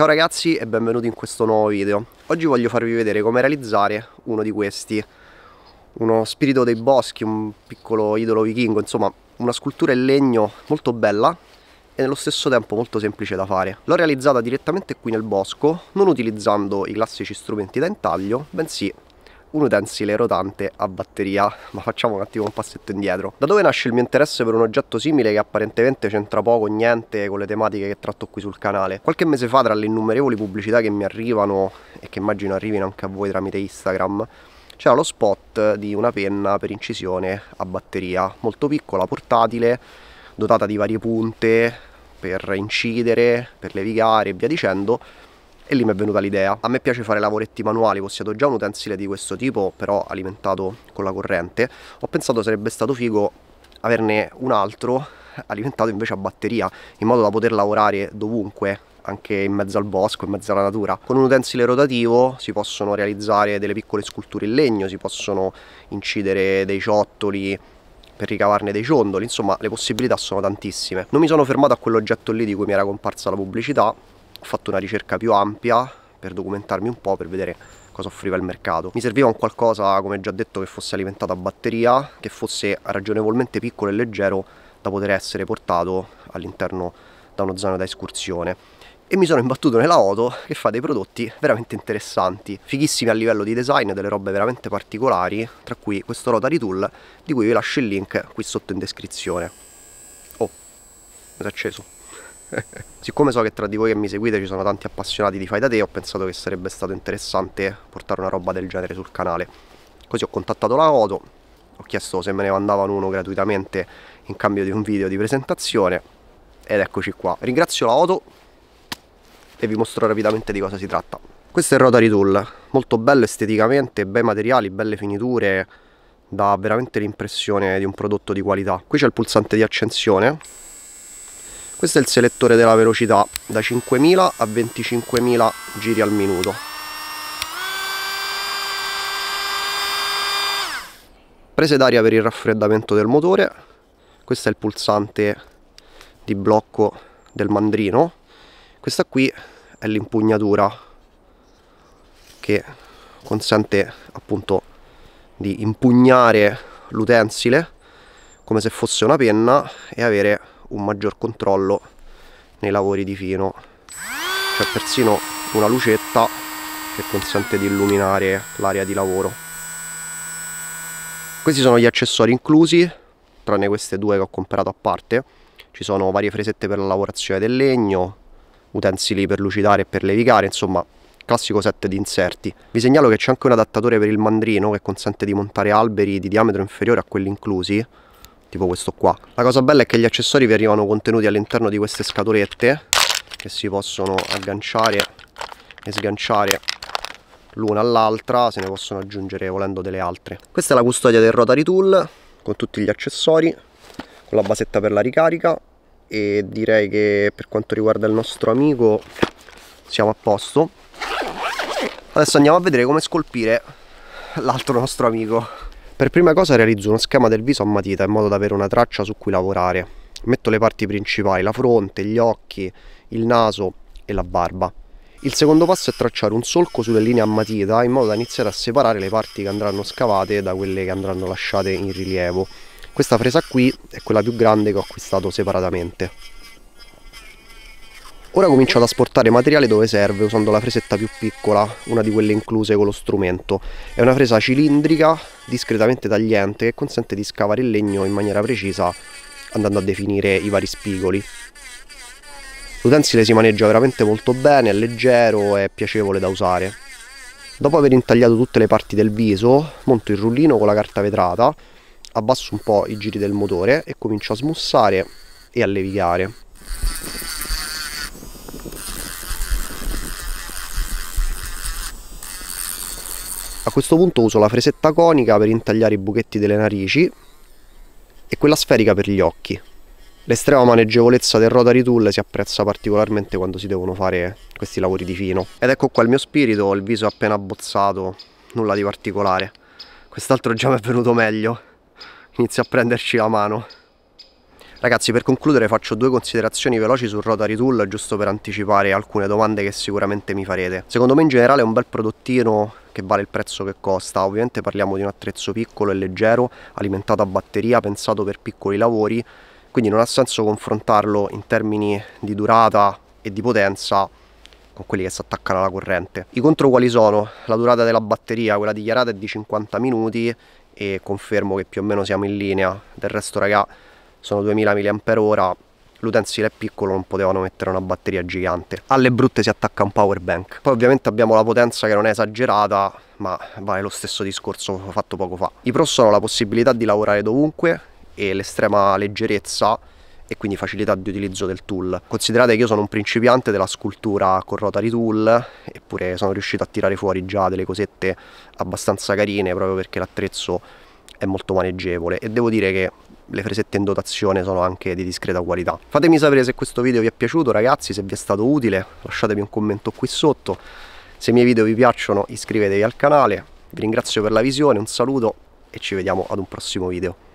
Ciao ragazzi e benvenuti in questo nuovo video. Oggi voglio farvi vedere come realizzare uno di questi, uno spirito dei boschi, un piccolo idolo vichingo, insomma una scultura in legno molto bella e nello stesso tempo molto semplice da fare. L'ho realizzata direttamente qui nel bosco, non utilizzando i classici strumenti da intaglio, bensì un utensile rotante a batteria ma facciamo un attimo un passetto indietro da dove nasce il mio interesse per un oggetto simile che apparentemente c'entra poco o niente con le tematiche che tratto qui sul canale qualche mese fa tra le innumerevoli pubblicità che mi arrivano e che immagino arrivino anche a voi tramite Instagram c'era lo spot di una penna per incisione a batteria molto piccola, portatile dotata di varie punte per incidere, per levigare e via dicendo e lì mi è venuta l'idea. A me piace fare lavoretti manuali, possiedo già un utensile di questo tipo, però alimentato con la corrente. Ho pensato sarebbe stato figo averne un altro alimentato invece a batteria, in modo da poter lavorare dovunque anche in mezzo al bosco, in mezzo alla natura. Con un utensile rotativo si possono realizzare delle piccole sculture in legno, si possono incidere dei ciottoli, per ricavarne dei ciondoli, insomma le possibilità sono tantissime. Non mi sono fermato a quell'oggetto lì di cui mi era comparsa la pubblicità, ho fatto una ricerca più ampia per documentarmi un po', per vedere cosa offriva il mercato. Mi serviva un qualcosa, come già detto, che fosse alimentato a batteria, che fosse ragionevolmente piccolo e leggero da poter essere portato all'interno da uno zaino da escursione. E mi sono imbattuto nella Oto che fa dei prodotti veramente interessanti, fighissimi a livello di design, delle robe veramente particolari, tra cui questo Rotary Tool di cui vi lascio il link qui sotto in descrizione. Oh, si è acceso. Siccome so che tra di voi che mi seguite ci sono tanti appassionati di fai da te, ho pensato che sarebbe stato interessante portare una roba del genere sul canale. Così ho contattato la Oto, ho chiesto se me ne mandavano uno gratuitamente in cambio di un video di presentazione ed eccoci qua. Ringrazio la Oto e vi mostro rapidamente di cosa si tratta. Questo è il Rotary Tool, molto bello esteticamente, bei materiali, belle finiture, dà veramente l'impressione di un prodotto di qualità. Qui c'è il pulsante di accensione questo è il selettore della velocità da 5.000 a 25.000 giri al minuto prese d'aria per il raffreddamento del motore questo è il pulsante di blocco del mandrino questa qui è l'impugnatura che consente appunto di impugnare l'utensile come se fosse una penna e avere un maggior controllo nei lavori di fino c'è persino una lucetta che consente di illuminare l'area di lavoro questi sono gli accessori inclusi tranne queste due che ho comprato a parte ci sono varie fresette per la lavorazione del legno utensili per lucidare e per levicare insomma classico set di inserti vi segnalo che c'è anche un adattatore per il mandrino che consente di montare alberi di diametro inferiore a quelli inclusi tipo questo qua. La cosa bella è che gli accessori vi arrivano contenuti all'interno di queste scatolette che si possono agganciare e sganciare l'una all'altra, se ne possono aggiungere volendo delle altre. Questa è la custodia del Rotary Tool con tutti gli accessori, con la basetta per la ricarica e direi che per quanto riguarda il nostro amico siamo a posto. Adesso andiamo a vedere come scolpire l'altro nostro amico. Per prima cosa realizzo uno schema del viso a matita in modo da avere una traccia su cui lavorare. Metto le parti principali, la fronte, gli occhi, il naso e la barba. Il secondo passo è tracciare un solco sulle linee a matita in modo da iniziare a separare le parti che andranno scavate da quelle che andranno lasciate in rilievo. Questa fresa qui è quella più grande che ho acquistato separatamente. Ora comincio ad asportare materiale dove serve usando la fresetta più piccola, una di quelle incluse con lo strumento. È una fresa cilindrica, discretamente tagliente, che consente di scavare il legno in maniera precisa andando a definire i vari spigoli. L'utensile si maneggia veramente molto bene, è leggero e piacevole da usare. Dopo aver intagliato tutte le parti del viso, monto il rullino con la carta vetrata, abbasso un po' i giri del motore e comincio a smussare e a levigare. A questo punto uso la fresetta conica per intagliare i buchetti delle narici e quella sferica per gli occhi. L'estrema maneggevolezza del rotary tool si apprezza particolarmente quando si devono fare questi lavori di fino. Ed ecco qua il mio spirito, il viso appena abbozzato, nulla di particolare. Quest'altro già mi è venuto meglio, inizio a prenderci la mano. Ragazzi per concludere faccio due considerazioni veloci sul Rotary Tool giusto per anticipare alcune domande che sicuramente mi farete. Secondo me in generale è un bel prodottino che vale il prezzo che costa. Ovviamente parliamo di un attrezzo piccolo e leggero, alimentato a batteria, pensato per piccoli lavori, quindi non ha senso confrontarlo in termini di durata e di potenza con quelli che si attaccano alla corrente. I contro quali sono? La durata della batteria, quella dichiarata è di 50 minuti e confermo che più o meno siamo in linea, del resto ragà, sono 2000 mAh l'utensile è piccolo non potevano mettere una batteria gigante alle brutte si attacca un power bank poi ovviamente abbiamo la potenza che non è esagerata ma vale lo stesso discorso fatto poco fa i pro sono la possibilità di lavorare dovunque e l'estrema leggerezza e quindi facilità di utilizzo del tool. Considerate che io sono un principiante della scultura con rotary tool, eppure sono riuscito a tirare fuori già delle cosette abbastanza carine proprio perché l'attrezzo è molto maneggevole e devo dire che le fresette in dotazione sono anche di discreta qualità. Fatemi sapere se questo video vi è piaciuto ragazzi, se vi è stato utile, lasciatemi un commento qui sotto. Se i miei video vi piacciono iscrivetevi al canale, vi ringrazio per la visione, un saluto e ci vediamo ad un prossimo video.